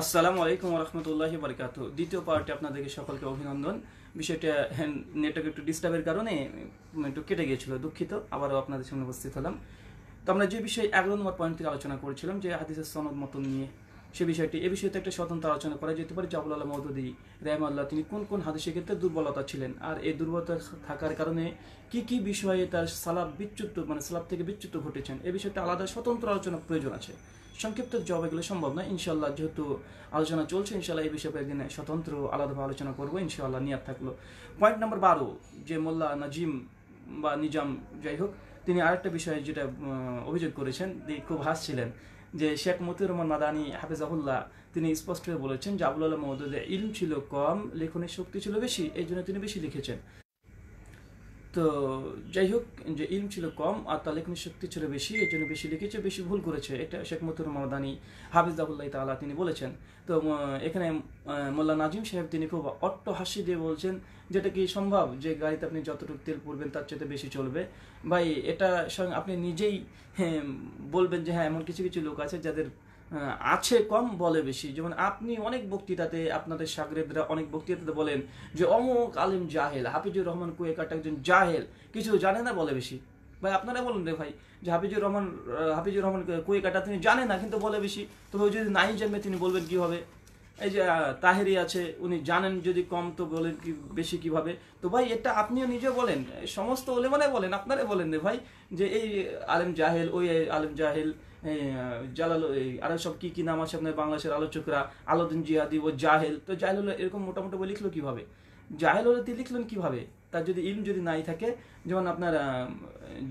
আসসালামু আলাইকুম রহমতুল্লাহি বারকাত দ্বিতীয় পার্টে আপনাদেরকে সকলকে অভিনন্দন বিষয়টা নেটওয়ার্ক একটু ডিস্টার্বের কারণে একটু কেটে গিয়েছিল দুঃখিত আবারও আপনাদের সামনে উপস্থিত হলাম তো আমরা যে বিষয়ে এগারো নম্বর পয়েন্ট থেকে আলোচনা করেছিলাম যে হাদিসের সনদ মতন নিয়ে সে বিষয়টি এ বিষয়ে একটা স্বতন্ত্র আলোচনা করা যেতে পারে জাবুল জাবুল্লাহ মৌদুদি রেহমাল্লাহ তিনি কোন কোন হাদিসের ক্ষেত্রে দুর্বলতা ছিলেন আর এই দুর্বলতা থাকার কারণে কি কি বিষয়ে তার সালাব বিচ্যুত মানে সালাব থেকে বিচ্যুত ঘটেছেন এ বিষয়টা আলাদা স্বতন্ত্র আলোচনা প্রয়োজন আছে সংক্ষিপ্ত জব এগুলো সম্ভব না ইনশাল্লাহ যেহেতু আলোচনা চলছে ইনশাল্লাহ এই বিষয়ে একদিন স্বতন্ত্র আলাদাভাবে আলোচনা করবো ইনশাল্লাহ নিয়াদ থাকলো পয়েন্ট নাম্বার বারো যে মোল্লা নাজিম বা নিজাম যাই হোক তিনি আরেকটা বিষয়ে যেটা অভিযোগ করেছেন খুব হাসছিলেন যে শেখ মতিউর রহমান হাফেজ হাফেজাহুল্লাহ তিনি স্পষ্ট হয়ে বলেছেন যে আবুল আল্লাহ মহদুদের ইলম ছিল কম লেখনের শক্তি ছিল বেশি এই জন্য তিনি বেশি লিখেছেন তো যাই হোক যে ইলম ছিল কম আর লেখনের শক্তি ছিল বেশি এই জন্য বেশি লিখেছে বেশি ভুল করেছে এটা শেখ মতুর মাদানি আবুল্লাহ তালা তিনি বলেছেন তো এখানে মোল্লা নাজিম সাহেব তিনি খুব অট্ট হাসি দিয়ে বলছেন যেটা কি সম্ভব যে গাড়িতে আপনি যতটুকু তেল পড়বেন তার চেয়ে বেশি চলবে ভাই এটা আপনি নিজেই হ্যাঁ, বলবেন যে হ্যাঁ এমন কিছু কিছু লোক আছে যাদের আছে কম বলে বেশি যেমন আপনি অনেক বক্তৃতাতে আপনাদের সাগরেদরা অনেক বক্তৃতাতে বলেন যে অমুক আলিম জাহেল হাফিজুর রহমান কুয়েকাটা একজন জাহেল কিছু জানে না বলে বেশি ভাই আপনারা বলুন রে ভাই যে হাফিজুর রহমান হাফিজুর রহমান কুয়েকাটা তিনি জানে না কিন্তু বলে বেশি তবে যদি নাই জানবে তিনি বলবেন কি হবে এই যে তাহেরি আছে উনি জানেন যদি কম তো বলেন কি বেশি কিভাবে তো ভাই এটা আপনিও নিজে বলেন সমস্ত মানে বলেন আপনারে বলেন রে ভাই যে এই আলেম জাহেল ওই আলেম জাহেল জালাল আরো সব কি কি নাম আছে আপনার বাংলাদেশের আলোচকরা আলোদিন জিয়াদি ও জাহেল তো জাহেল এরকম মোটামুটি লিখলো কিভাবে জাহেল হলে লিখলেন কিভাবে তার যদি ইলম যদি নাই থাকে যেমন আপনার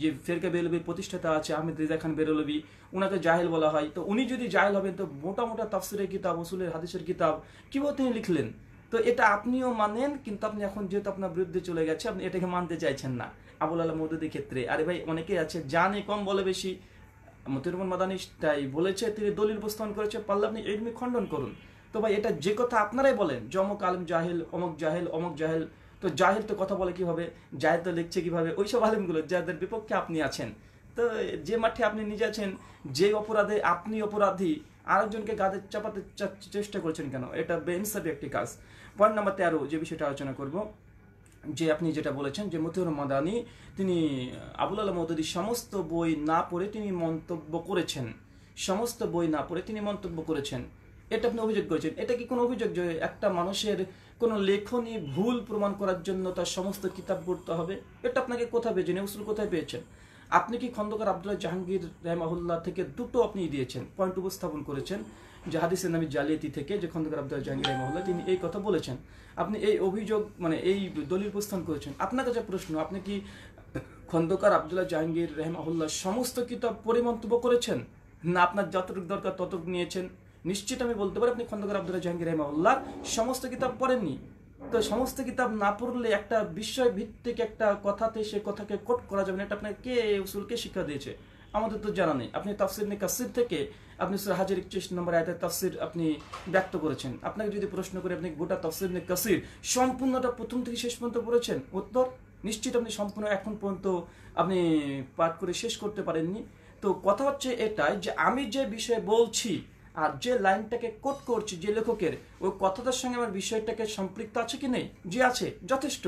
যে ফেরকা বেরলবির প্রতিষ্ঠাতা আছে আহমেদ রেজা খান বেরলবি ওনাকে জাহেল বলা হয় তো উনি যদি জাহেল হবেন তো মোটা মোটা তফসিরের কিতাব ওসুলের হাদিসের কিতাব বলতে তিনি লিখলেন তো এটা আপনিও মানেন কিন্তু আপনি এখন যেহেতু আপনার বিরুদ্ধে চলে গেছে আপনি এটাকে মানতে চাইছেন না আবুল আল্লাহ মৌদুদের ক্ষেত্রে আরে ভাই অনেকেই আছে জানে কম বলে বেশি মতিরুমন মাদানি তাই বলেছে তিনি দলিল উপস্থান করেছে পারলে আপনি এডমি খণ্ডন করুন তো ভাই এটা যে কথা আপনারাই বলেন অমক আলম জাহেল অমক জাহেল অমক জাহেল তো জাহেল তো কথা বলে কিভাবে জাহেল তো লিখছে কিভাবে ওইসব আলিমগুলো যাদের বিপক্ষে আপনি আছেন তো যে মাঠে আপনি নিজে আছেন যে অপরাধে আপনি অপরাধী আরেকজনকে গাদে চাপাতে চেষ্টা করছেন কেন এটা বেইনসাফি একটি কাজ পয়েন্ট নাম্বার তেরো যে বিষয়টা আলোচনা করব যে আপনি যেটা বলেছেন যে মতিউর মাদানি তিনি আবুল আলম মদুদির সমস্ত বই না পড়ে তিনি মন্তব্য করেছেন সমস্ত বই না পড়ে তিনি মন্তব্য করেছেন এটা আপনি অভিযোগ করেছেন এটা কি কোনো অভিযোগ যে একটা মানুষের কোনো লেখনী ভুল প্রমাণ করার জন্য তার সমস্ত কিতাব পড়তে হবে এটা আপনাকে কোথায় পেয়েছেন উসুল কোথায় পেয়েছেন আপনি কি খন্দকার আব্দুল্লাহ জাহাঙ্গীর রহমাহুল্লাহ থেকে দুটো আপনি দিয়েছেন পয়েন্ট উপস্থাপন করেছেন জাহাদিসের নামি নামে জালিয়াতি থেকে যে খন্দকার আব্দুল্লাহ জাহাঙ্গীর রহমাহুল্লাহ তিনি এই কথা বলেছেন আপনি এই অভিযোগ মানে এই দলিল উপস্থান করেছেন আপনার কাছে প্রশ্ন আপনি কি খন্দকার আবদুল্লাহ জাহাঙ্গীর রহমাহুল্লাহ সমস্ত কিতাব পরিমন্তব্য করেছেন না আপনার যতটুকু দরকার ততটুকু নিয়েছেন নিশ্চিত আমি বলতে পারি আপনি খন্দকার আব্দুল জাহাঙ্গীর রহমাউল্লাহ সমস্ত কিতাব পড়েননি তো সমস্ত কিতাব না পড়লে একটা বিষয় ভিত্তিক একটা কথাতে সে কথাকে কোট করা যাবে না এটা আপনাকে কে উসুলকে শিক্ষা দিয়েছে আমাদের তো জানা নেই আপনি তাফসির নিকাসির থেকে আপনি হাজির একচল্লিশ নম্বর আয়তের তাফসির আপনি ব্যক্ত করেছেন আপনাকে যদি প্রশ্ন করে আপনি গোটা তাফসির নিকাসির সম্পূর্ণটা প্রথম থেকে শেষ পর্যন্ত পড়েছেন উত্তর নিশ্চিত আপনি সম্পূর্ণ এখন পর্যন্ত আপনি পাঠ করে শেষ করতে পারেননি তো কথা হচ্ছে এটাই যে আমি যে বিষয়ে বলছি আর যে লাইনটাকে কোট করছি যে লেখকের ওই কথাটার সঙ্গে আমার বিষয়টাকে সম্পৃক্ত আছে কি নেই যে আছে যথেষ্ট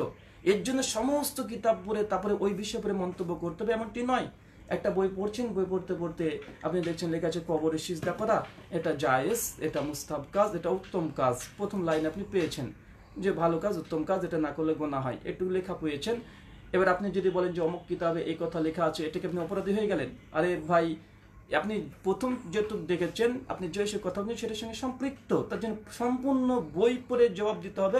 এর জন্য সমস্ত কিতাব পড়ে তারপরে ওই বিষয় পরে মন্তব্য করতে হবে এমনটি নয় একটা বই পড়ছেন বই পড়তে পড়তে আপনি দেখছেন লেখা আছে কবরের সিজদা করা এটা জায়েজ এটা মুস্তাব কাজ এটা উত্তম কাজ প্রথম লাইন আপনি পেয়েছেন যে ভালো কাজ উত্তম কাজ এটা না করলে গোনা হয় এটুকু লেখা পেয়েছেন এবার আপনি যদি বলেন যে অমুক কিতাবে এই কথা লেখা আছে এটাকে আপনি অপরাধী হয়ে গেলেন আরে ভাই আপনি প্রথম যেহেতু দেখেছেন আপনি যে সে কথা বলছেন সেটার সঙ্গে সম্পৃক্ত তার জন্য সম্পূর্ণ বই পড়ে জবাব দিতে হবে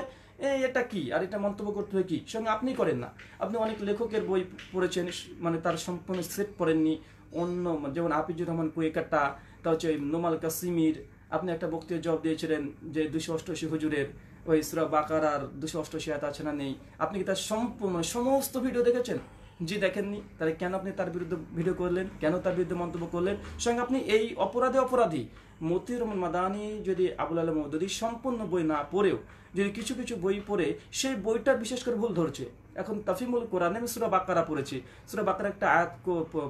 এটা কি আর এটা মন্তব্য করতে হবে কি সঙ্গে আপনি করেন না আপনি অনেক লেখকের বই পড়েছেন মানে তার সম্পূর্ণ সেট পড়েননি অন্য যেমন আপিজুর রহমান কুয়েকাটা তা হচ্ছে নোমাল কাসিমির আপনি একটা বক্তৃতা জবাব দিয়েছিলেন যে দুশো অষ্টশী হুজুরের ওই সুরা বাকার আর দুশো অষ্টআশি আছে না নেই আপনি কি তার সম্পূর্ণ সমস্ত ভিডিও দেখেছেন জি দেখেননি তাহলে কেন আপনি তার বিরুদ্ধে ভিডিও করলেন কেন তার বিরুদ্ধে মন্তব্য করলেন সঙ্গে আপনি এই অপরাধে অপরাধী মতি রহমান মাদানি যদি আবুল আলম যদি সম্পূর্ণ বই না পড়েও যদি কিছু কিছু বই পড়ে সেই বইটা বিশেষ করে ভুল ধরছে এখন তাফিমুল কোরআনে আমি সুরা বাক্কারা পড়েছি সুরা বাক্কারা একটা আয়াত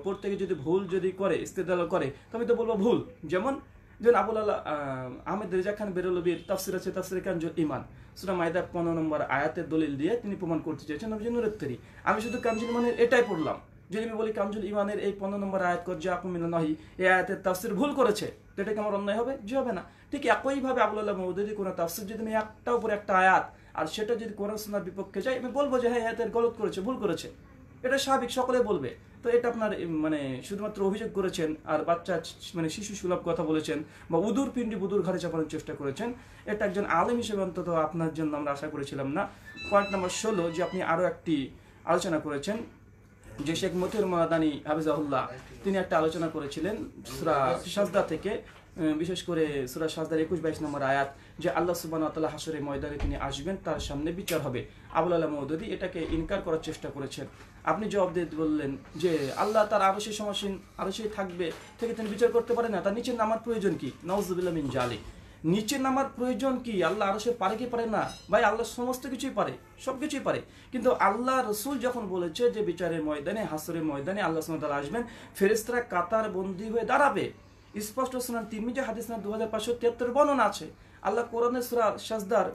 পড়তে গিয়ে যদি ভুল যদি করে ইস্তেদাল করে তো আমি তো বলবো ভুল যেমন যেমন আবুল আল্লাহ আহমেদ রেজা খান বেরলবির তফসির আছে তাফসির কানজুল ইমান সুরা মাইদা পনেরো নম্বর আয়াতের দলিল দিয়ে তিনি প্রমাণ করতে চেয়েছেন নবজি নুরেত্তারি আমি শুধু কামজুল ইমানের এটাই পড়লাম যদি আমি বলি কামজুল ইমানের এই পনেরো নম্বর আয়াত করজা আকুমিন নহি এই আয়াতের তফসির ভুল করেছে তো এটাকে আমার অন্যায় হবে যে হবে না ঠিক একইভাবে আবুল আল্লাহ মহদুদি কোনো তফসির যদি আমি একটা উপর একটা আয়াত আর সেটা যদি কোরআন সুনার বিপক্ষে যায় আমি বলবো যে হ্যাঁ এতের গলত করেছে ভুল করেছে এটা স্বাভাবিক সকলে বলবে তো এটা আপনার মানে শুধুমাত্র অভিযোগ করেছেন আর বাচ্চা মানে শিশু সুলভ কথা বলেছেন বা উদুর পিণ্ডি বুদুর ঘরে চাপানোর চেষ্টা করেছেন এটা একজন আলেম হিসেবে অন্তত আপনার জন্য আমরা আশা করেছিলাম না পয়েন্ট নাম্বার ষোলো যে আপনি আরও একটি আলোচনা করেছেন যে শেখ মতির মাদানি হাফিজাহুল্লাহ তিনি একটা আলোচনা করেছিলেন সাজদা থেকে বিশেষ করে সুরা সাজদার একুশ বাইশ নম্বর আয়াত যে আল্লাহ সুবান তাল্লাহ হাসরের ময়দানে তিনি আসবেন তার সামনে বিচার হবে আবুল আল্লাহ মৌদুদি এটাকে ইনকার করার চেষ্টা করেছেন আপনি জবাব দিয়ে বললেন যে আল্লাহ তার আরো সেই সমাসীন আরো সেই থাকবে থেকে তিনি বিচার করতে পারেন না তার নিচে নামার প্রয়োজন কি নওয়াজুবিল্লা মিন জালি নিচে নামার প্রয়োজন কি আল্লাহ আরো সে পারে কি পারে না ভাই আল্লাহ সমস্ত কিছুই পারে সব কিছুই পারে কিন্তু আল্লাহ রসুল যখন বলেছে যে বিচারের ময়দানে হাসরের ময়দানে আল্লাহ সুমতাল আসবেন ফেরেস্তরা কাতার বন্দী হয়ে দাঁড়াবে স্পষ্ট সুনান তিরমিজি হাদিস না দু হাজার পাঁচশো তিয়াত্তর বর্ণনা আছে আল্লাহ কোরআনে সুরা সাজদার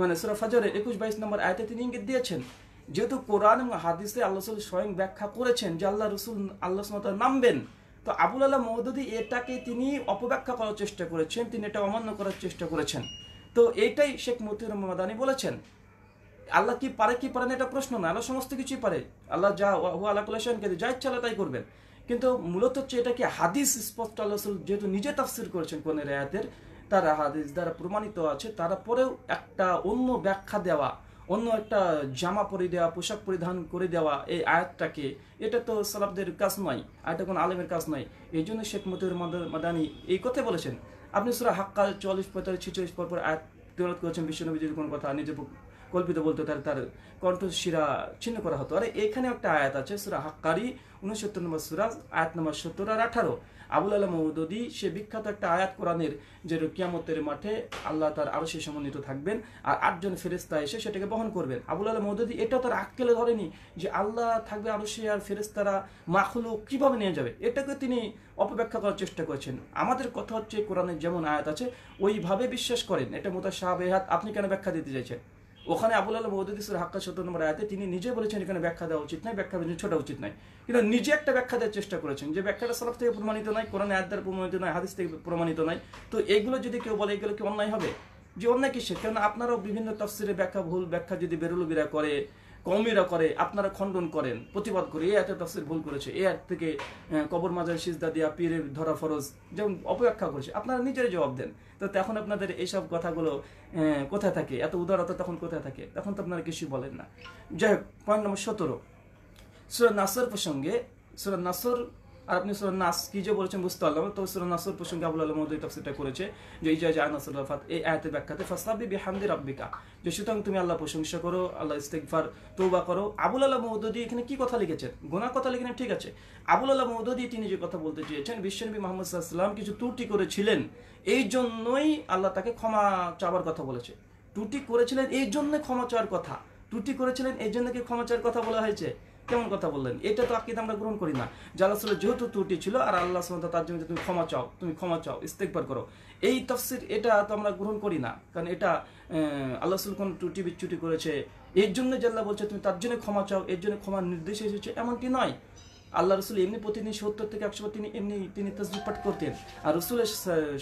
মানে সুরা ফাজরে একুশ বাইশ নম্বর আয়তে তিনি ইঙ্গিত দিয়েছেন যেহেতু কোরআন এবং হাদিসে আল্লাহ রসুল স্বয়ং ব্যাখ্যা করেছেন যে আল্লাহ রসুল আল্লাহ সুমতা নামবেন তো আবুল আল্লাহ মহদুদি এটাকে তিনি অপব্যাখ্যা করার চেষ্টা করেছেন তিনি এটা অমান্য করার চেষ্টা করেছেন তো এইটাই শেখ মতিউর রহমাদানি বলেছেন আল্লাহ কি পারে কি পারে না এটা প্রশ্ন না আল্লাহ সমস্ত কিছুই পারে আল্লাহ যা আল্লাহ কুল্লাহ যা ইচ্ছা আল্লাহ তাই করবেন কিন্তু মূলত হচ্ছে এটা কি হাদিস স্পষ্ট আলোচনা যেহেতু নিজে তাফসির করেছেন কোন রেয়াতের তারা হাদিস দ্বারা প্রমাণিত আছে তারা পরেও একটা অন্য ব্যাখ্যা দেওয়া অন্য একটা জামা পরে দেওয়া পোশাক পরিধান করে দেওয়া এই আয়াতটাকে এটা তো সালাবদের কাজ নয় এটা কোনো আলেমের কাজ নয় এই জন্য শেখ মতিউর মাদানি এই কথাই বলেছেন আপনি সুরা হাক্কা চল্লিশ পঁয়তাল্লিশ ছেচল্লিশ পর পর আয়াত তেলত করেছেন বিশ্বনবীজির কোনো কথা নিজে কল্পিত বলতে তার তার কণ্ঠশিরা ছিন্ন করা হতো আরে এখানে একটা আয়াত আছে সুরা হাক্কারি উনসত্তর নম্বর সুরাজ আয়াত নম্বর সত্তর আর আঠারো আবুল আলম মহদুদি সে বিখ্যাত একটা আয়াত কোরআনের যে রুকিয়ামতের মাঠে আল্লাহ তার আরো সে সমন্বিত থাকবেন আর আটজন ফেরেস্তা এসে সেটাকে বহন করবেন আবুল আলম মহদুদি এটা তার আক্কেলে ধরেনি যে আল্লাহ থাকবে আরো সে আর ফেরেস্তারা মাখুলো কিভাবে নিয়ে যাবে এটাকে তিনি অপব্যাখ্যা করার চেষ্টা করেছেন আমাদের কথা হচ্ছে কোরআনের যেমন আয়াত আছে ওইভাবে বিশ্বাস করেন এটা মোতা শাহ বেহাত আপনি কেন ব্যাখ্যা দিতে চাইছেন ওখানে আবুল আল্লাহ মহদুদ্দিসুর হাক্কা সত্তর নম্বর আয়াতে তিনি নিজে বলেছেন এখানে ব্যাখ্যা দেওয়া উচিত নয় ব্যাখ্যা ছোটা উচিত নয় কিন্তু নিজে একটা ব্যাখ্যা দেওয়ার চেষ্টা করেছেন যে ব্যাখ্যাটা সরফ থেকে প্রমাণিত নয় কোরআন আয়াত প্রমাণিত নয় হাদিস থেকে প্রমাণিত নয় তো এগুলো যদি কেউ বলে এগুলো কি অন্যায় হবে যে অন্যায় কিসের কেন আপনারাও বিভিন্ন তফসিরের ব্যাখ্যা ভুল ব্যাখ্যা যদি বেরুলবিরা করে কমেরা করে আপনারা খণ্ডন করেন প্রতিবাদ করে এত তাফসির ভুল করেছে এ এক থেকে কবর মাজার সিজদা দিয়া পীরের ধরা ফরজ যেমন অপেক্ষা করেছে আপনারা নিজেরাই জবাব দেন তো তখন আপনাদের এইসব কথাগুলো কোথায় থাকে এত উদারতা তখন কোথায় থাকে তখন তো আপনারা কিছুই বলেন না যাই হোক পয়েন্ট নম্বর সতেরো সুরা নাসর প্রসঙ্গে সুরা নাসর আর আপনি সুরান নাস কি যে বলেছেন বুঝতে পারলাম তো সুরান নাসর প্রসঙ্গে আবুল আলম মদুই তফসিরটা করেছে যে ইজাজ আনাসুল রাফাত এই আয়াতের ব্যাখ্যাতে ফাস্তাবি বিহামদি রাব্বিকা যে সুতরাং তুমি আল্লাহ প্রশংসা করো আল্লাহ ইস্তেকফার তৌবা করো আবুল আলম মহদুদি এখানে কি কথা লিখেছেন গোনা কথা লিখেন ঠিক আছে আবুল আলম মহদুদি তিনি যে কথা বলতে চেয়েছেন বিশ্বনবী মোহাম্মদ সাল্লাম কিছু ত্রুটি করেছিলেন এই জন্যই আল্লাহ তাকে ক্ষমা চাওয়ার কথা বলেছে ত্রুটি করেছিলেন এই জন্য ক্ষমা চাওয়ার কথা ত্রুটি করেছিলেন এই জন্য কি ক্ষমা চাওয়ার কথা বলা হয়েছে কেমন কথা বললেন এটা তো আকিদ আমরা গ্রহণ করি না যে আল্লাহ যেহেতু ত্রুটি ছিল আর আল্লাহ সুমন্ত তার জন্য তুমি ক্ষমা চাও তুমি ক্ষমা চাও ইস্তেকবার করো এই তফসির এটা তো আমরা গ্রহণ করি না কারণ এটা আল্লাহ সুল কোন ত্রুটি বিচ্যুটি করেছে এর জন্য জাল্লাহ বলছে তুমি তার জন্য ক্ষমা চাও এর জন্য ক্ষমার নির্দেশ এসেছে এমনটি নয় আল্লাহ রসুল এমনি প্রতিদিন সত্তর থেকে একশো তিনি এমনি তিনি তসবির পাঠ করতেন আর রসুলের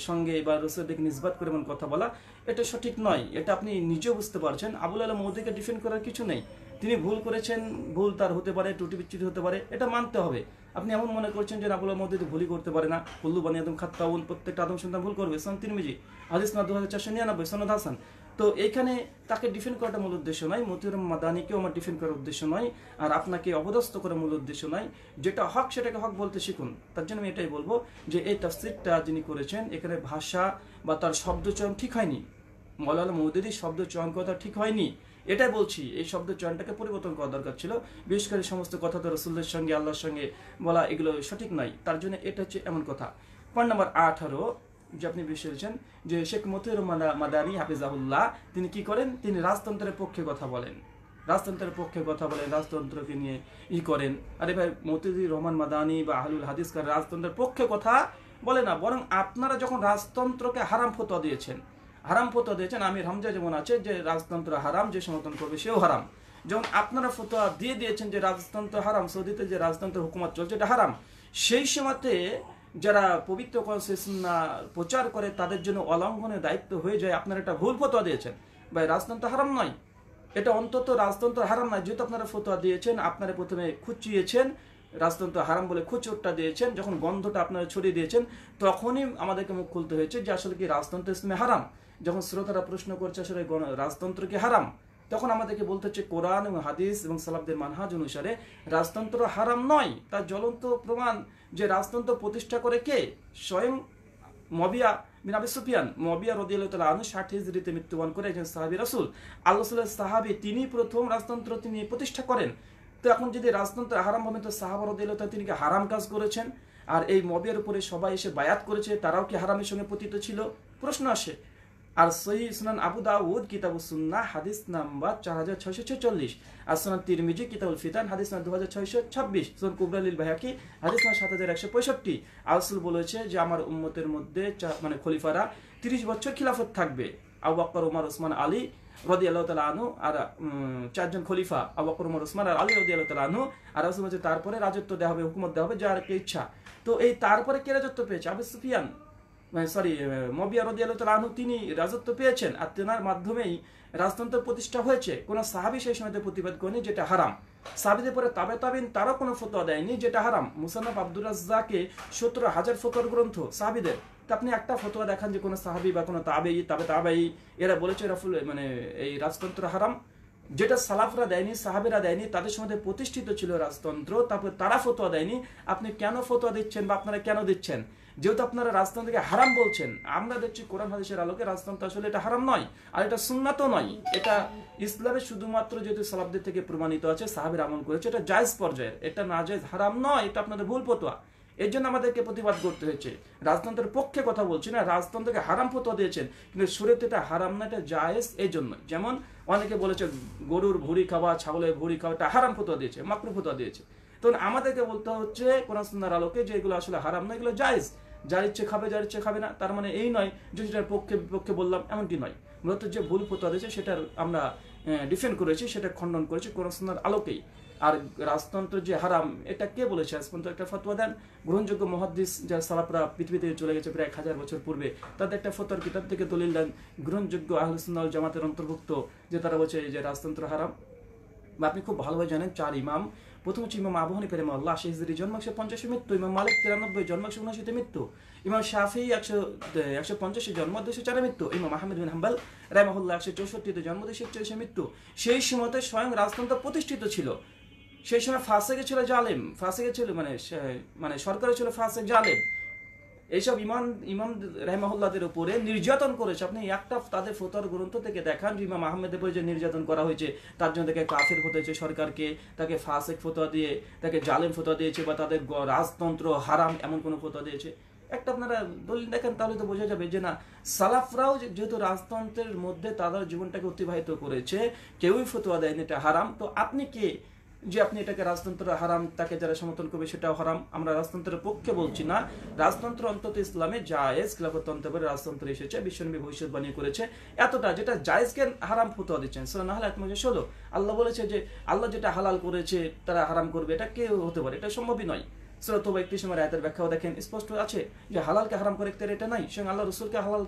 সঙ্গে বা রসুলের দিকে নিসবাত করে এমন কথা বলা এটা সঠিক নয় এটা আপনি নিজেও বুঝতে পারছেন আবুল আলম মোদিকে ডিফেন্ড করার কিছু নেই তিনি ভুল করেছেন ভুল তার হতে পারে টুটি বিচ্ছুটি হতে পারে এটা মানতে হবে আপনি এমন মনে করছেন যে রাবুল মধ্যে ভুলই করতে পারে না হুল্লু বানি আদম খাত্তাউল প্রত্যেকটা আদম সন্তান ভুল করবে সন মিজি হাদিস না দু হাজার চারশো নিরানব্বই সনদ হাসান তো এইখানে তাকে ডিফেন্ড করাটা মূল উদ্দেশ্য নয় মতিউর মাদানিকেও আমার ডিফেন্ড করার উদ্দেশ্য নয় আর আপনাকে অবদস্ত করার মূল উদ্দেশ্য নয় যেটা হক সেটাকে হক বলতে শিখুন তার জন্য আমি এটাই বলবো যে এই তাফসিরটা যিনি করেছেন এখানে ভাষা বা তার শব্দচয়ন ঠিক হয়নি মৌলানা মৌদুদির চয়ন করা ঠিক হয়নি এটাই বলছি এই শব্দ চয়নটাকে পরিবর্তন করা দরকার ছিল বিশেষ করে সমস্ত কথা তো রসুলের সঙ্গে আল্লাহর সঙ্গে বলা এগুলো সঠিক নয় তার জন্য এটা হচ্ছে এমন কথা পয়েন্ট নাম্বার আঠারো যে আপনি বেশি যে শেখ মতিউর মাদানি হাফিজাহুল্লাহ তিনি কি করেন তিনি রাজতন্ত্রের পক্ষে কথা বলেন রাজতন্ত্রের পক্ষে কথা বলেন রাজতন্ত্রকে নিয়ে ই করেন আরে ভাই মতিউর রহমান মাদানি বা আহলুল হাদিসকার রাজতন্ত্রের পক্ষে কথা বলে না বরং আপনারা যখন রাজতন্ত্রকে হারাম ফতোয়া দিয়েছেন হারাম ফতোয়া দিয়েছেন আমির রামজা যেমন আছে যে রাজতন্ত্র হারাম যে সমর্থন করবে সেও হারাম যেমন আপনারা ফতোয়া দিয়ে দিয়েছেন যে রাজতন্ত্র হারাম সৌদিতে যে রাজতন্ত্র হুকুমত চলছে এটা হারাম সেই সময়তে যারা পবিত্র কনসেশনা প্রচার করে তাদের জন্য অলঙ্ঘনের দায়িত্ব হয়ে যায় আপনারা একটা ভুল ফতোয়া দিয়েছেন ভাই রাজতন্ত্র হারাম নয় এটা অন্তত রাজতন্ত্র হারাম নয় যেহেতু আপনারা ফতোয়া দিয়েছেন আপনারা প্রথমে খুচিয়েছেন রাজতন্ত্র হারাম বলে খুচুরটা দিয়েছেন যখন গন্ধটা আপনারা ছড়িয়ে দিয়েছেন তখনই আমাদেরকে মুখ খুলতে হয়েছে যে আসলে কি রাজতন্ত্র ইসলামে হারাম যখন শ্রোতারা প্রশ্ন করছে আসলে রাজতন্ত্র কি হারাম তখন আমাদেরকে বলতে হচ্ছে কোরআন এবং হাদিস এবং সালাবদের মানহাজ অনুসারে রাজতন্ত্র হারাম নয় তার জ্বলন্ত প্রমাণ যে রাজতন্ত্র প্রতিষ্ঠা করে কে স্বয়ং মবিয়া বিন আবি সুফিয়ান মবিয়া রদিয়াল্লাহ আনু ষাট হিজড়িতে মৃত্যুবরণ করে একজন সাহাবি রাসুল আল্লাহ সাহাবি তিনি প্রথম রাজতন্ত্র তিনি প্রতিষ্ঠা করেন তো এখন যদি রাজতন্ত্র হারাম হবে তো সাহাবা আল্লাহ তিনি হারাম কাজ করেছেন আর এই মবিয়ার উপরে সবাই এসে বায়াত করেছে তারাও কি হারামের সঙ্গে পতিত ছিল প্রশ্ন আসে আর সহি সুনান আবু দাউদ কিতাব সুন্না হাদিস নাম্বার চার হাজার ছয়শো ছেচল্লিশ আর সুনান তিরমিজি কিতাবুল ফিতান হাদিস নাম দু হাজার ছয়শো ছাব্বিশ সুন কুবরালিল ভাইয়াকি হাদিস নাম সাত হাজার একশো পঁয়ষট্টি আরসুল বলেছে যে আমার উম্মতের মধ্যে মানে খলিফারা তিরিশ বছর খিলাফত থাকবে আবু আকবর উমার ওসমান আলী রদি আল্লাহ তালা আনু আর চারজন খলিফা আবু আকবর উমার ওসমান আর আলী রদি আল্লাহ তালা আনু আর রাসুল বলছে তারপরে রাজত্ব দেওয়া হবে হুকুমত দেওয়া হবে যার ইচ্ছা তো এই তারপরে কে রাজত্ব পেয়েছে আবু সুফিয়ান সরি মবিয়া রদিয়াল আনহু তিনি রাজত্ব পেয়েছেন আর তেনার মাধ্যমেই রাজতন্ত্র প্রতিষ্ঠা হয়েছে কোনো সাহাবি সেই সময়তে প্রতিবাদ করেনি যেটা হারাম সাবিদে পরে তাবে তাবিন তারাও কোনো ফতোয়া দেয়নি যেটা হারাম মুসান্নাফ আব্দুর রাজ্জাকে সতেরো হাজার ফতোয়ার গ্রন্থ সাহাবিদের তা আপনি একটা ফতোয়া দেখান যে কোনো সাহাবি বা কোনো তাবেই তাবে তাবেই এরা বলেছে রাফুল মানে এই রাজতন্ত্র হারাম যেটা সালাফরা দেয়নি সাহাবিরা দেয়নি তাদের সমাজে প্রতিষ্ঠিত ছিল রাজতন্ত্র তারপর তারা ফতোয়া দেয়নি আপনি কেন ফতোয়া দিচ্ছেন বা আপনারা কেন দিচ্ছেন যেহেতু আপনারা রাজতন্ত্রকে হারাম বলছেন আমরা দেখছি কোরআন হাদিসের আলোকে রাজতন্ত্র আসলে এটা হারাম নয় আর এটা সুন্নাতও নয় এটা ইসলামের শুধুমাত্র যেহেতু সালাবদের থেকে প্রমাণিত আছে সাহাবের আমল করেছে এটা জায়জ পর্যায়ের এটা না জায়জ হারাম নয় এটা আপনাদের ভুল পতোয়া এর জন্য আমাদেরকে প্রতিবাদ করতে হয়েছে রাজতন্ত্রের পক্ষে কথা বলছি না রাজতন্ত্রকে হারাম ফতোয়া দিয়েছেন কিন্তু সুরেতে এটা হারাম না এটা জায়েজ এই জন্য যেমন অনেকে বলেছে গরুর ভুড়ি খাওয়া ছাগলের ভুড়ি খাওয়া এটা হারাম ফতোয়া দিয়েছে মাকরু ফতোয়া দিয়েছে তখন আমাদেরকে বলতে হচ্ছে কোন সুন্দর আলোকে যে এগুলো আসলে হারাম না এগুলো জায়েজ যার ইচ্ছে খাবে যার ইচ্ছে খাবে না তার মানে এই নয় যে সেটার পক্ষে বিপক্ষে বললাম এমনটি নয় মূলত যে ভুল ফতোয়া রয়েছে সেটার আমরা ডিফেন্ড করেছি সেটা খণ্ডন করেছি কোরআনার আলোকেই আর রাজতন্ত্র যে হারাম এটা কে বলেছে রাজতন্ত্র একটা ফতোয়া দেন গ্রহণযোগ্য মহাদিস যার সালাপরা পৃথিবীতে চলে গেছে প্রায় এক হাজার বছর পূর্বে তাদের একটা ফতোয়ার কিতাব থেকে দলিল দেন গ্রহণযোগ্য আহলুসুল্লাহ জামাতের অন্তর্ভুক্ত যে তারা বলছে যে রাজতন্ত্র হারাম আপনি খুব ভালোভাবে জানেন চার ইমাম প্রথম হচ্ছে ইমাম আবহানি হানিফা রেমা আল্লাহ আশি হিজরি জন্ম একশো পঞ্চাশে মৃত্যু ইমাম মালিক তিরানব্বই জন্ম একশো উনআশিতে মৃত্যু ইমাম শাফি একশো একশো পঞ্চাশে জন্ম দুশো চারে মৃত্যু ইমাম আহমেদ বিন হাম্বাল রাহমাহুল্লাহ একশো চৌষট্টিতে জন্ম দুশো একচল্লিশে মৃত্যু সেই সময়তে স্বয়ং রাজতন্ত্র প্রতিষ্ঠিত ছিল সেই সময় ফাঁসে গেছিল জালেম ফাঁসে গেছিল মানে মানে সরকারে ছিল ফাঁসে জালেম এইসব ইমাম ইমাম রেহমাহুল্লাদের উপরে নির্যাতন করেছে আপনি একটা তাদের ফতর গ্রন্থ থেকে দেখান ইমাম আহমেদের উপরে যে নির্যাতন করা হয়েছে তার জন্য তাকে কাফের ফতো হয়েছে সরকারকে তাকে ফাসেক ফতোয়া দিয়ে তাকে জালেম ফতোয়া দিয়েছে বা তাদের রাজতন্ত্র হারাম এমন কোনো ফতোয়া দিয়েছে একটা আপনারা দলিল দেখেন তাহলে তো বোঝা যাবে যে না সালাফরাও যেহেতু রাজতন্ত্রের মধ্যে তাদের জীবনটাকে অতিবাহিত করেছে কেউই ফতোয়া দেয়নি এটা হারাম তো আপনি কে যে আপনি এটাকে রাজতন্ত্র হারাম তাকে যারা সমর্থন করবে সেটাও হারাম আমরা রাজতন্ত্রের পক্ষে বলছি না রাজতন্ত্র অন্তত ইসলামে জায়েজ খিলাফতন্ত্র করে রাজতন্ত্র এসেছে বিশ্বনবী ভবিষ্যৎবাণী করেছে এতটা যেটা জায়েজ কেন হারাম ফুতুয়া দিচ্ছেন না হলে এক মাসে ষোলো আল্লাহ বলেছে যে আল্লাহ যেটা হালাল করেছে তারা হারাম করবে এটা কেউ হতে পারে এটা সম্ভবই নয় আল্লাহ হালাল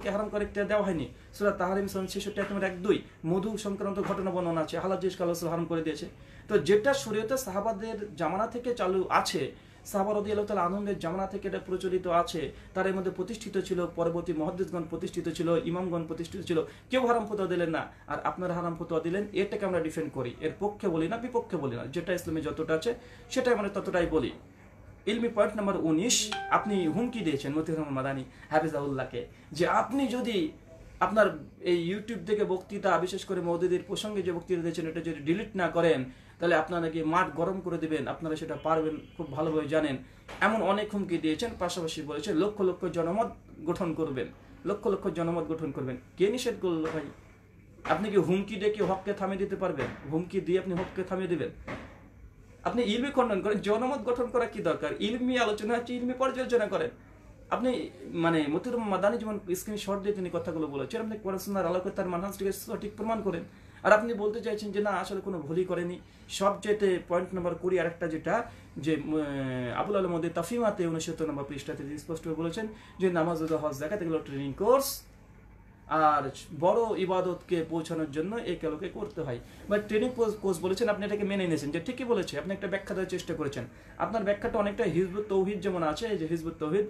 জিনিসকে হারাম করে দিয়েছে তো যেটা শরীয়তে সাহাবাদের জামানা থেকে চালু আছে সাহাবারদি আল্লাহ তাল আনন্দের জামানা থেকে এটা প্রচলিত আছে তার মধ্যে প্রতিষ্ঠিত ছিল পরবর্তী মহাদেশগণ প্রতিষ্ঠিত ছিল ইমামগণ প্রতিষ্ঠিত ছিল কেউ হারাম ফতোয়া দিলেন না আর আপনারা হারাম ফতোয়া দিলেন এটাকে আমরা ডিফেন্ড করি এর পক্ষে বলি না বিপক্ষে বলি না যেটা ইসলামে যতটা আছে সেটাই আমরা ততটাই বলি ইলমি পয়েন্ট নাম্বার উনিশ আপনি হুমকি দিয়েছেন মতিউর রহমান মাদানি হাফিজাউল্লাহকে যে আপনি যদি আপনার এই ইউটিউব থেকে বক্তৃতা বিশেষ করে মোদিদির প্রসঙ্গে যে বক্তৃতা দিয়েছেন এটা যদি ডিলিট না করেন তাহলে আপনারা নাকি মাঠ গরম করে দেবেন আপনারা সেটা পারবেন খুব ভালোভাবে জানেন এমন অনেক হুমকি দিয়েছেন পাশাপাশি বলেছে লক্ষ লক্ষ জনমত গঠন করবেন লক্ষ লক্ষ জনমত গঠন করবেন কে নিষেধ করলো ভাই আপনি কি হুমকি দিয়ে কি হককে থামিয়ে দিতে পারবেন হুমকি দিয়ে আপনি হককে থামিয়ে দেবেন আপনি ইলমি খণ্ডন করেন জনমত গঠন করা কি দরকার ইলমি আলোচনা হচ্ছে ইলমি পর্যালোচনা করেন আপনি মানে মতিরুম মাদানি যেমন স্ক্রিন শর্ট দিয়ে তিনি কথাগুলো বলেছেন আপনি পড়াশোনার আলোকে তার মানহাজটিকে সঠিক প্রমাণ করেন আর আপনি বলতে চাইছেন যে না আসলে কোনো ভুলই করেনি সবচেয়ে পয়েন্ট নাম্বার কুড়ি আর একটা যেটা যে আবুল আলম মধ্যে তাফিমাতে উনসত্তর নম্বর পৃষ্ঠাতে স্পষ্ট বলেছেন যে নামাজ হজ দেখাতে এগুলো ট্রেনিং কোর্স আর বড় ইবাদতকে পৌঁছানোর জন্য একে লোকে করতে হয় বা ট্রেনিং কোর্স বলেছেন আপনি এটাকে মেনে নিয়েছেন যে ঠিকই বলেছে আপনি একটা ব্যাখ্যা দেওয়ার চেষ্টা করেছেন আপনার ব্যাখ্যাটা অনেকটা হিজবুত তৌহিদ যেমন আছে যে হিজবুত তৌহিদ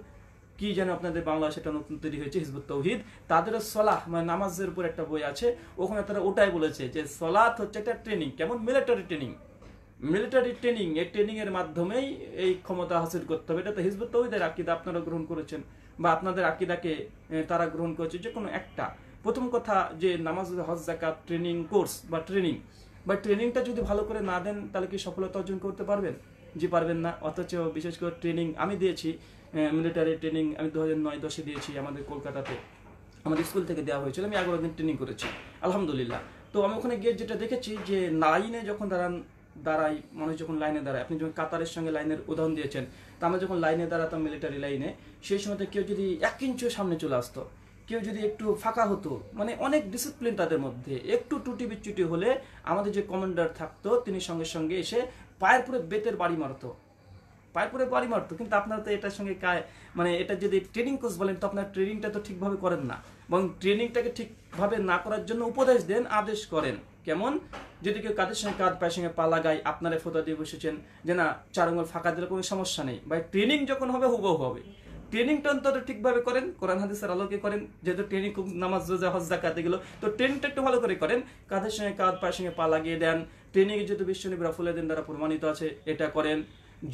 কি যেন আপনাদের বাংলাদেশে একটা নতুন তৈরি হয়েছে হিজবুত তৌহিদ তাদেরও সলাহ মানে নামাজের উপর একটা বই আছে ওখানে তারা ওটাই বলেছে যে সলাৎ হচ্ছে একটা ট্রেনিং কেমন মিলিটারি ট্রেনিং মিলিটারি ট্রেনিং এই ট্রেনিংয়ের মাধ্যমেই এই ক্ষমতা হাসিল করতে হবে এটা তো হিজবুত তৌহিদের আকিদা আপনারা গ্রহণ করেছেন বা আপনাদের আকিদাকে তারা গ্রহণ করেছে যে কোনো একটা প্রথম কথা যে নামাজ হজ জাকাত ট্রেনিং কোর্স বা ট্রেনিং বা ট্রেনিংটা যদি ভালো করে না দেন তাহলে কি সফলতা অর্জন করতে পারবেন জি পারবেন না অথচ বিশেষ করে ট্রেনিং আমি দিয়েছি মিলিটারি ট্রেনিং আমি দু হাজার নয় দশে দিয়েছি আমাদের কলকাতাতে আমাদের স্কুল থেকে দেওয়া হয়েছিল আমি এগারো দিন ট্রেনিং করেছি আলহামদুলিল্লাহ তো আমি ওখানে গিয়ে যেটা দেখেছি যে লাইনে যখন দাঁড়ান দাঁড়ায় মানুষ যখন লাইনে দাঁড়ায় আপনি যখন কাতারের সঙ্গে লাইনের উদাহরণ দিয়েছেন তা আমরা যখন লাইনে দাঁড়াতাম মিলিটারি লাইনে সেই সময়তে কেউ যদি এক ইঞ্চিও সামনে চলে আসতো কেউ যদি একটু ফাঁকা হতো মানে অনেক ডিসিপ্লিন তাদের মধ্যে একটু টুটি বিচ্যুটি হলে আমাদের যে কমান্ডার থাকতো তিনি সঙ্গে সঙ্গে এসে পায়ের পুরো বেতের বাড়ি মারতো পায়ে পরে বাড়ি মারতো কিন্তু আপনারা তো এটার সঙ্গে মানে এটা যদি ট্রেনিং কোর্স বলেন তো আপনার ট্রেনিংটা তো ঠিকভাবে করেন না এবং ট্রেনিংটাকে ঠিকভাবে না করার জন্য উপদেশ দেন আদেশ করেন কেমন যদি কেউ কাদের সঙ্গে কাঁধ পায়ের সঙ্গে পা লাগায় আপনারা ফোতা দিয়ে বসেছেন যে না চার চারঙ্গল ফাঁকা দিলে কোনো সমস্যা নেই বা ট্রেনিং যখন হবে হুবহু হবে ট্রেনিংটা অন্তত ঠিকভাবে করেন কোরআন হাদিসের আলোকে করেন যেহেতু ট্রেনিং খুব নামাজ রোজা হজদা জাকাতে গেলো তো ট্রেনিংটা একটু ভালো করে করেন কাঁধের সঙ্গে কাঁধ পায়ের সঙ্গে পা লাগিয়ে দেন ট্রেনিংয়ে যেহেতু বিশ্বনীবরা ফুলে দেন দ্বারা প্রমাণিত আছে এটা করেন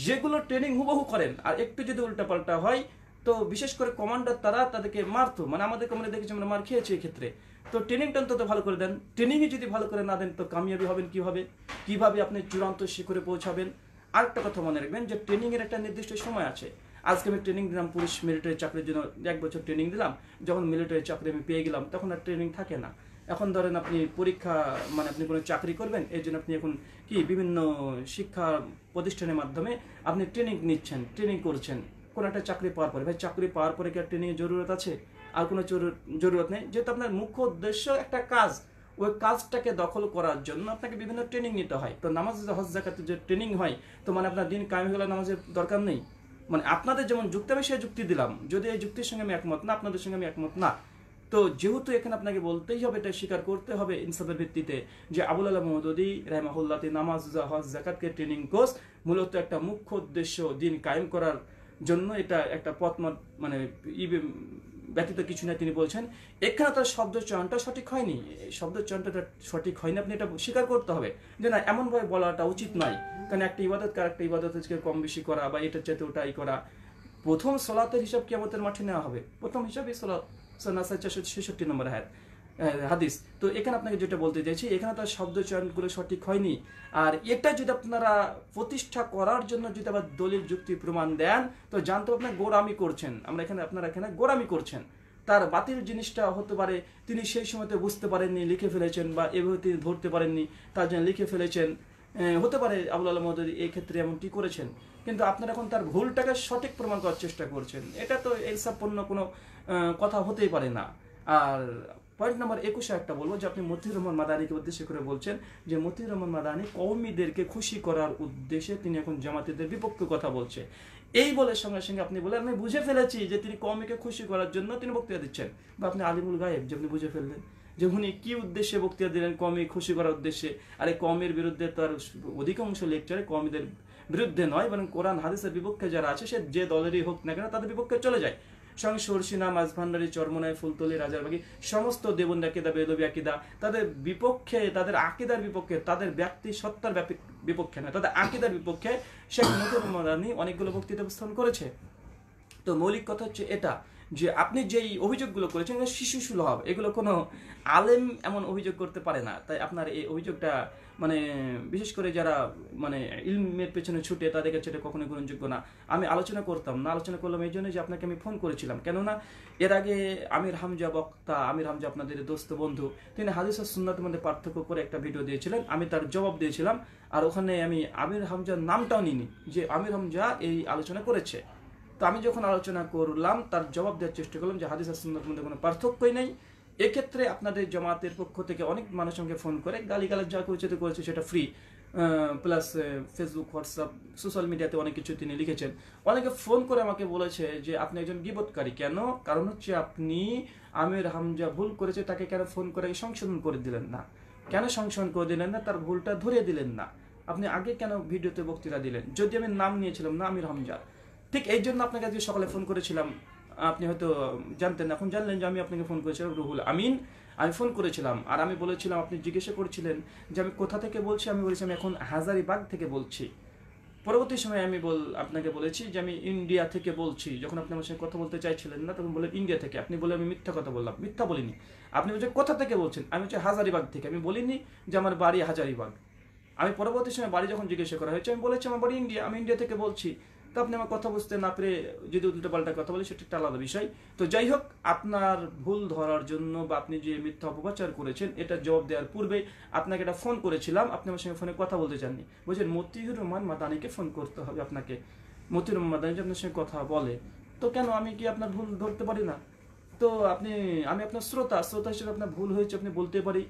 যেগুলো ট্রেনিং হুবহু করেন আর একটু যদি উল্টাপাল্টা হয় তো বিশেষ করে কমান্ডার তারা তাদেরকে মারতো মানে আমাদের কমান্ডে দেখেছি মানে মার খেয়েছে এক্ষেত্রে তো ট্রেনিংটা অন্তত ভালো করে দেন ট্রেনিংই যদি ভালো করে না দেন তো কামিয়াবি হবেন কীভাবে কীভাবে আপনি চূড়ান্ত শিখরে পৌঁছাবেন আরেকটা কথা মনে রাখবেন যে ট্রেনিংয়ের একটা নির্দিষ্ট সময় আছে আজকে আমি ট্রেনিং দিলাম পুলিশ মিলিটারি চাকরির জন্য এক বছর ট্রেনিং দিলাম যখন মিলিটারি চাকরি আমি পেয়ে গেলাম তখন আর ট্রেনিং থাকে না এখন ধরেন আপনি পরীক্ষা মানে আপনি কোনো চাকরি করবেন এই জন্য আপনি এখন কি বিভিন্ন শিক্ষা প্রতিষ্ঠানের মাধ্যমে আপনি ট্রেনিং নিচ্ছেন ট্রেনিং করছেন কোনো একটা চাকরি পাওয়ার পরে ভাই চাকরি পাওয়ার পরে কি আর ট্রেনিংয়ের জরুরত আছে আর কোনো জরুরত নেই যেহেতু আপনার মুখ্য উদ্দেশ্য একটা কাজ ওই কাজটাকে দখল করার জন্য আপনাকে বিভিন্ন ট্রেনিং নিতে হয় তো নামাজ হজ জাকাতে যে ট্রেনিং হয় তো মানে আপনার দিন কায়েম হয়ে গেলে নামাজের দরকার নেই মানে আপনাদের যেমন যুক্তি আমি সেই যুক্তি দিলাম যদি এই যুক্তির সঙ্গে আমি একমত না আপনাদের সঙ্গে আমি একমত না তো যেহেতু এখানে আপনাকে বলতেই হবে এটা স্বীকার করতে হবে ইনসাফের ভিত্তিতে যে আবুল আল্লাহ মোহাম্মদী রাহমাহুল্লাতে নামাজ হজ জাকাতকে ট্রেনিং কোর্স মূলত একটা মুখ্য উদ্দেশ্য দিন কায়েম করার জন্য এটা একটা পথ মানে ব্যতীত কিছু না তিনি বলছেন এখানে তার শব্দ চয়নটা সঠিক হয়নি শব্দ চয়নটা সঠিক হয়নি আপনি এটা স্বীকার করতে হবে যে না এমনভাবে বলাটা উচিত নয় কারণ একটা ইবাদত কার একটা ইবাদত আজকে কম বেশি করা বা এটা চাইতে ওটাই করা প্রথম সলাতের হিসাব কি আমাদের মাঠে নেওয়া হবে প্রথম হিসাবে সলাত ছেষট্টি নম্বর হাদিস তো এখানে আপনাকে যেটা বলতে চাইছি এখানে তার শব্দ চয়নগুলো সঠিক হয়নি আর এটা যদি আপনারা প্রতিষ্ঠা করার জন্য যদি আবার দলিল যুক্তি প্রমাণ দেন তো জানতে আপনার গোড়ামি করছেন আমরা এখানে আপনারা এখানে গোড়ামি করছেন তার বাতিল জিনিসটা হতে পারে তিনি সেই সময়তে বুঝতে পারেননি লিখে ফেলেছেন বা এভাবে তিনি ধরতে পারেননি তার জন্য লিখে ফেলেছেন হতে পারে আবুল আল্লাহ মহাদুর এই ক্ষেত্রে এমনটি করেছেন কিন্তু আপনারা এখন তার ভুলটাকে সঠিক প্রমাণ করার চেষ্টা করছেন এটা তো পণ্য কোনো কথা হতেই পারে না আর পয়েন্ট নম্বর একুশে একটা বলবো যে আপনি মতিউর রহমান মাদানিকে উদ্দেশ্য করে বলছেন যে মতির রহমান মাদানি কৌমিদেরকে খুশি করার উদ্দেশ্যে তিনি এখন জামাতিদের বিপক্ষে কথা বলছে এই বলের সঙ্গে সঙ্গে আপনি বলেন আমি বুঝে ফেলেছি যে তিনি কৌমিকে খুশি করার জন্য তিনি বক্তৃতা দিচ্ছেন বা আপনি আলিমুল গায়েব যে আপনি বুঝে ফেললেন যে উনি কি উদ্দেশ্যে বক্তৃতা দিলেন কমে খুশি করার উদ্দেশ্যে আর এই কমের বিরুদ্ধে তার অধিকাংশ লেকচারে কমিদের বিরুদ্ধে নয় বরং কোরআন হাদিসের বিপক্ষে যারা আছে সে যে দলেরই হোক না কেন তাদের বিপক্ষে চলে যায় সঙ্গে সরসিনা ভান্ডারি চর্মনায় ফুলতলি রাজারবাগি সমস্ত দেবন্দা আকিদা বেদবী আকিদা তাদের বিপক্ষে তাদের আকিদার বিপক্ষে তাদের ব্যক্তি সত্তার বিপক্ষে নয় তাদের আকিদার বিপক্ষে শেখ মুজিবুর রহমানি অনেকগুলো বক্তৃতা উপস্থাপন করেছে তো মৌলিক কথা হচ্ছে এটা যে আপনি যেই অভিযোগগুলো করেছেন শিশু সুলভ এগুলো কোনো আলেম এমন অভিযোগ করতে পারে না তাই আপনার এই অভিযোগটা মানে বিশেষ করে যারা মানে ইলমের পেছনে ছুটে তাদের কাছে এটা কখনো গ্রহণযোগ্য না আমি আলোচনা করতাম না আলোচনা করলাম এই জন্য যে আপনাকে আমি ফোন করেছিলাম কেননা এর আগে আমির হামজা বক্তা আমির হামজা আপনাদের দোস্ত বন্ধু তিনি হাদিস আর মধ্যে পার্থক্য করে একটা ভিডিও দিয়েছিলেন আমি তার জবাব দিয়েছিলাম আর ওখানে আমি আমির হামজার নামটাও নিনি যে আমির হামজা এই আলোচনা করেছে তো আমি যখন আলোচনা করলাম তার জবাব দেওয়ার চেষ্টা করলাম যে হাদিস আসন্নার মধ্যে কোনো পার্থক্যই নেই এক্ষেত্রে আপনাদের জমাতের পক্ষ থেকে অনেক মানুষ আমাকে ফোন করে গালাজ যা তো করেছে সেটা free plus Facebook WhatsApp social মিডিয়াতে অনেক কিছু তিনি লিখেছেন অনেকে ফোন করে আমাকে বলেছে যে আপনি একজন বিপদকারী কেন কারণ হচ্ছে আপনি আমির হামজা ভুল করেছে তাকে কেন ফোন করে সংশোধন করে দিলেন না কেন সংশোধন করে দিলেন না তার ভুলটা ধরে দিলেন না আপনি আগে কেন ভিডিওতে বক্তৃতা দিলেন যদি আমি নাম নিয়েছিলাম না আমির হামজার ঠিক এই জন্য আপনাকে আজকে সকালে ফোন করেছিলাম আপনি হয়তো জানতেন এখন জানলেন যে আমি আপনাকে ফোন করেছিলাম রুহুল আমিন আমি ফোন করেছিলাম আর আমি বলেছিলাম আপনি জিজ্ঞাসা করেছিলেন যে আমি কোথা থেকে বলছি আমি বলেছি আমি এখন হাজারিবাগ থেকে বলছি পরবর্তী সময় আমি বল আপনাকে বলেছি যে আমি ইন্ডিয়া থেকে বলছি যখন আপনি আমার সঙ্গে কথা বলতে চাইছিলেন না তখন বললেন ইন্ডিয়া থেকে আপনি বলে আমি মিথ্যা কথা বললাম মিথ্যা বলিনি আপনি বলছেন কোথা থেকে বলছেন আমি হচ্ছে হাজারিবাগ থেকে আমি বলিনি যে আমার বাড়ি হাজারিবাগ আমি পরবর্তী সময় বাড়ি যখন জিজ্ঞাসা করা হয়েছে আমি বলেছি আমার বাড়ি ইন্ডিয়া আমি ইন্ডিয়া থেকে বলছি তো আপনি আমার কথা বুঝতে না পেরে যদি পাল্টা কথা বলে সেটা একটা আলাদা বিষয় তো যাই হোক আপনার ভুল ধরার জন্য বা আপনি যে মিথ্যা অপপ্রচার করেছেন এটা জবাব দেওয়ার পূর্বে আপনাকে একটা ফোন করেছিলাম আপনি আমার সঙ্গে ফোনে কথা বলতে চাননি বলছেন মতিউর রহমান মাদানিকে ফোন করতে হবে আপনাকে মতিউর রহমান মাদানি আপনার সঙ্গে কথা বলে তো কেন আমি কি আপনার ভুল ধরতে পারি না তো আপনি আমি আপনার শ্রোতা শ্রোতা হিসেবে আপনার ভুল হয়েছে আপনি বলতে পারি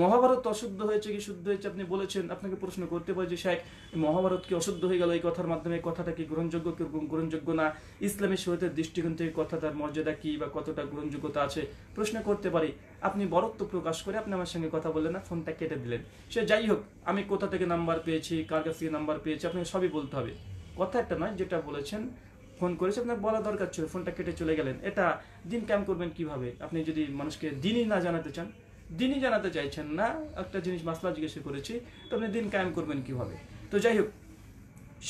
মহাভারত অশুদ্ধ হয়েছে কি শুদ্ধ হয়েছে আপনি বলেছেন আপনাকে প্রশ্ন করতে পারি যে শেখ মহাভারত কি অশুদ্ধ হয়ে গেল এই কথার মাধ্যমে কথাটা কি গ্রহণযোগ্য কি গ্রহণযোগ্য না ইসলামী সহিতের দৃষ্টিকোণ থেকে কথাটার মর্যাদা কি বা কতটা গ্রহণযোগ্যতা আছে প্রশ্ন করতে পারি আপনি বরত্ব প্রকাশ করে আপনি আমার সঙ্গে কথা বললেন না ফোনটা কেটে দিলেন সে যাই হোক আমি কোথা থেকে নাম্বার পেয়েছি কার কাছ থেকে নাম্বার পেয়েছি আপনাকে সবই বলতে হবে কথা একটা নয় যেটা বলেছেন ফোন করেছে আপনার বলা দরকার ছিল ফোনটা কেটে চলে গেলেন এটা দিন ক্যাম্প করবেন কিভাবে আপনি যদি মানুষকে দিনই না জানাতে চান দিনই জানাতে চাইছেন না একটা জিনিস মাসলা জিজ্ঞেস করেছি তো আপনি দিন কায়েম করবেন কিভাবে তো যাই হোক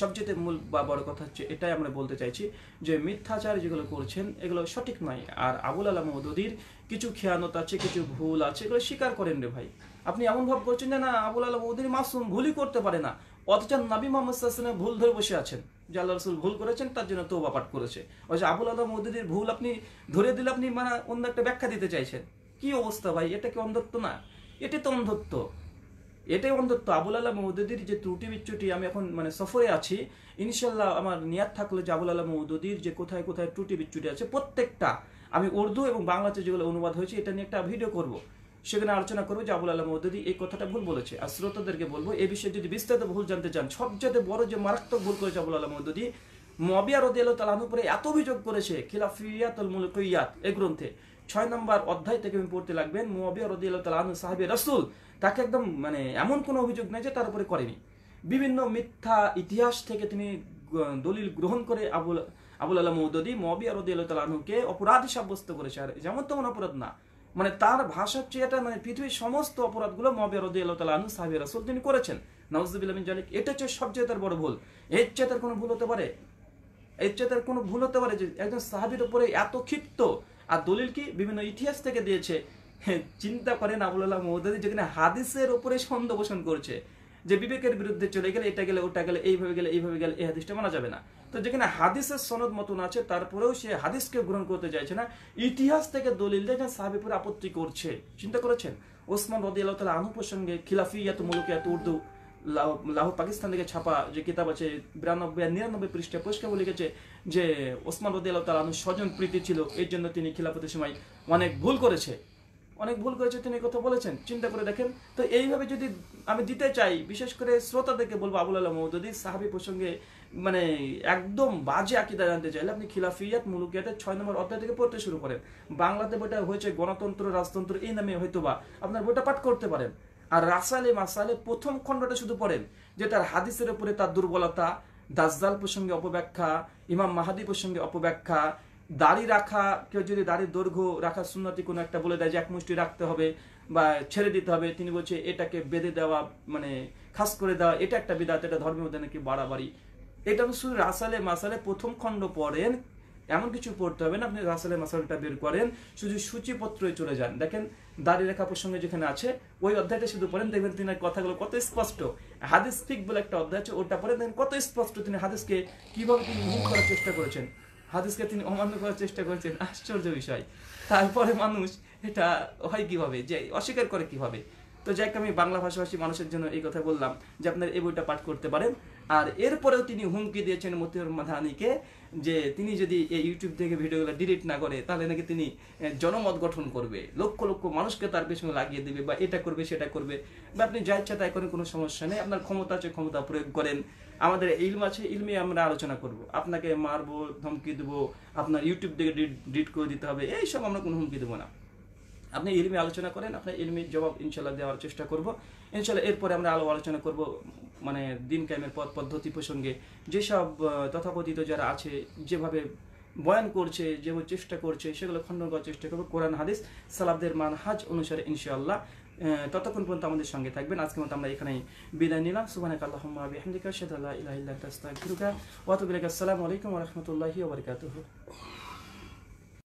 সবচেয়ে মূল বা বড় কথা হচ্ছে এটাই আমরা বলতে চাইছি যে মিথ্যাচার যেগুলো করছেন এগুলো সঠিক নয় আর আবুল আলম মদুদির কিছু খেয়ানত আছে কিছু ভুল আছে এগুলো স্বীকার করেন রে ভাই আপনি এমন ভাব করছেন যে না আবুল আলম মদুদির মাসুম ভুলই করতে পারে না অথচ নাবি মোহাম্মদ ভুল ধরে বসে আছেন যে আল্লাহ রসুল ভুল করেছেন তার জন্য তো পাঠ করেছে অথচ আবুল আলাম মদুদির ভুল আপনি ধরে দিলে আপনি মানে অন্য একটা ব্যাখ্যা দিতে চাইছেন কি অবস্থা ভাই এটা কি অন্ধত্ব না এটা তো অন্ধত্ব এটাই অন্ধত্ব আবুল আল্লাহ মৌদুদির যে ত্রুটি বিচ্যুটি আমি এখন মানে সফরে আছি ইনশাল্লাহ আমার নিয়াদ থাকলে যে আবুল আল্লাহ মৌদুদির যে কোথায় কোথায় ত্রুটি বিচ্যুটি আছে প্রত্যেকটা আমি উর্দু এবং বাংলাতে যেগুলো অনুবাদ হয়েছে এটা নিয়ে একটা ভিডিও করব। সেখানে আলোচনা করবো যে আবুল আল্লাহ মৌদুদি এই কথাটা ভুল বলেছে আর শ্রোতাদেরকে বলবো এ বিষয়ে যদি বিস্তারিত ভুল জানতে চান সবচেয়ে বড় যে মারাত্মক ভুল করেছে আবুল আল্লাহ মৌদুদি মবিয়া রদিয়াল তালানুর উপরে এত অভিযোগ করেছে খিলাফিয়াত এ গ্রন্থে ছয় নম্বর অধ্যায় থেকে পড়তে লাগবেন মুআবিয়া রদিয়াল্লাহ তালা আনু সাহাবি রসুল তাকে একদম মানে এমন কোনো অভিযোগ নেই যে তার উপরে করেনি বিভিন্ন মিথ্যা ইতিহাস থেকে তিনি দলিল গ্রহণ করে আবুল আবুল আল্লাহ মৌদি মবিয়া রদিয়াল্লাহ তালাহুকে অপরাধী সাব্যস্ত করেছে আর যেমন তেমন অপরাধ না মানে তার ভাষার চেয়েটা মানে পৃথিবীর সমস্ত অপরাধগুলো রদি রদিয়াল্লাহ তালাহু সাহাবি রসুল তিনি করেছেন নওয়াজুবিল্লাহ জালিক এটা হচ্ছে সবচেয়ে তার বড় ভুল এর চেয়ে তার কোনো ভুল হতে পারে এর চেয়ে তার কোনো ভুল হতে পারে যে একজন সাহাবির উপরে এত ক্ষিপ্ত আর দলিল কি বিভিন্ন ইতিহাস থেকে দিয়েছে চিন্তা করেন আবুল্লাহ মহদাদি যেখানে হাদিসের ওপরে সন্দেহ পোষণ করছে যে বিবেকের বিরুদ্ধে চলে গেলে এটা গেলে ওটা গেলে এইভাবে গেলে এইভাবে গেলে এই হাদিসটা মানা যাবে না তো যেখানে হাদিসের সনদ মতন আছে তারপরেও সে হাদিসকে গ্রহণ করতে চাইছে না ইতিহাস থেকে দলিল দেয় যেন সাহাবিপুর আপত্তি করছে চিন্তা করেছেন ওসমান রদি আল্লাহ তালা আনু প্রসঙ্গে খিলাফিয়াত মুলুকিয়াত উর্দু লাহোর পাকিস্তান থেকে ছাপা যে কিতাব আছে বিরানব্বই আর নিরানব্বই পৃষ্ঠে পরিষ্কার বলে গেছে যে ওসমান রদি আল্লাহ স্বজন প্রীতি ছিল এর জন্য তিনি খিলাফতের সময় অনেক ভুল করেছে অনেক ভুল করেছে তিনি কথা বলেছেন চিন্তা করে দেখেন তো এইভাবে যদি আমি দিতে চাই বিশেষ করে শ্রোতাদেরকে বলবো আবুল আলম যদি সাহাবি প্রসঙ্গে মানে একদম বাজে আকিদা জানতে চাইলে আপনি খিলাফিয়াত মুলুকিয়াতে ছয় নম্বর অধ্যায় থেকে পড়তে শুরু করেন বাংলাতে বইটা হয়েছে গণতন্ত্র রাজতন্ত্র এই নামে হয়তো বা আপনার বইটা পাঠ করতে পারেন আর রাসালে মাসালে প্রথম খণ্ডটা শুধু পড়েন যে তার হাদিসের উপরে তার দুর্বলতা দাসদাল প্রসঙ্গে অপব্যাখ্যা ইমাম মাহাদি প্রসঙ্গে অপব্যাখ্যা দাড়ি রাখা কেউ যদি দাড়ির দৈর্ঘ্য রাখা সুন্নতি কোনো একটা বলে দেয় যে এক মুষ্টি রাখতে হবে বা ছেড়ে দিতে হবে তিনি বলছে এটাকে বেঁধে দেওয়া মানে খাস করে দেওয়া এটা একটা বিদাত এটা ধর্মের মধ্যে নাকি বাড়াবাড়ি এটা শুধু রাসালে মাসালে প্রথম খণ্ড পড়েন এমন কিছু পড়তে হবে না আপনি রাসেলের মাসালটা বের করেন শুধু সূচিপত্রই চলে যান দেখেন দাড়ি রেখা প্রসঙ্গে যেখানে আছে ওই অধ্যায়টা শুধু পড়েন দেখবেন তিনি কথাগুলো কত স্পষ্ট হাদিস ফিক বলে একটা অধ্যায় আছে ওটা পড়েন দেখেন কত স্পষ্ট তিনি হাদিসকে কিভাবে তিনি মুখ করার চেষ্টা করেছেন হাদিসকে তিনি অমান্য করার চেষ্টা করেছেন আশ্চর্য বিষয় তারপরে মানুষ এটা হয় কিভাবে যে অস্বীকার করে কিভাবে তো যাক আমি বাংলা ভাষাভাষী মানুষের জন্য এই কথা বললাম যে আপনার এই বইটা পাঠ করতে পারেন আর এরপরেও তিনি হুমকি দিয়েছেন মতিউর মাধানিকে যে তিনি যদি এই ইউটিউব থেকে ভিডিওগুলো ডিলিট না করে তাহলে নাকি তিনি জনমত গঠন করবে লক্ষ লক্ষ মানুষকে তার পেছনে লাগিয়ে দেবে বা এটা করবে সেটা করবে বা আপনি যা ইচ্ছা তাই করেন কোনো সমস্যা নেই আপনার ক্ষমতা আছে ক্ষমতা প্রয়োগ করেন আমাদের ইলম আছে ইলমে আমরা আলোচনা করব আপনাকে মারবো ধমকি দেবো আপনার ইউটিউব থেকে ডিট করে দিতে হবে এইসব আমরা কোনো হুমকি দেবো না আপনি ইলমে আলোচনা করেন আপনার ইলমির জবাব ইনশাল্লাহ দেওয়ার চেষ্টা করব ইনশাল্লাহ এরপরে আমরা আলো আলোচনা করব মানে দিন কায়েমের পথ পদ্ধতি প্রসঙ্গে যেসব তথাকথিত যারা আছে যেভাবে বয়ান করছে যেভাবে চেষ্টা করছে সেগুলো খণ্ড করার চেষ্টা করবো কোরআন হাদিস সালাবদের মানহাজ অনুসারে ইনশাআল্লাহ ততক্ষণ পর্যন্ত আমাদের সঙ্গে থাকবেন আজকে মতো আমরা এখানেই বিদায় নিলাম সুবানাক আল্লাহমা শেদাল্লাহ আসসালামু আলাইকুম রহমতুল্লাহি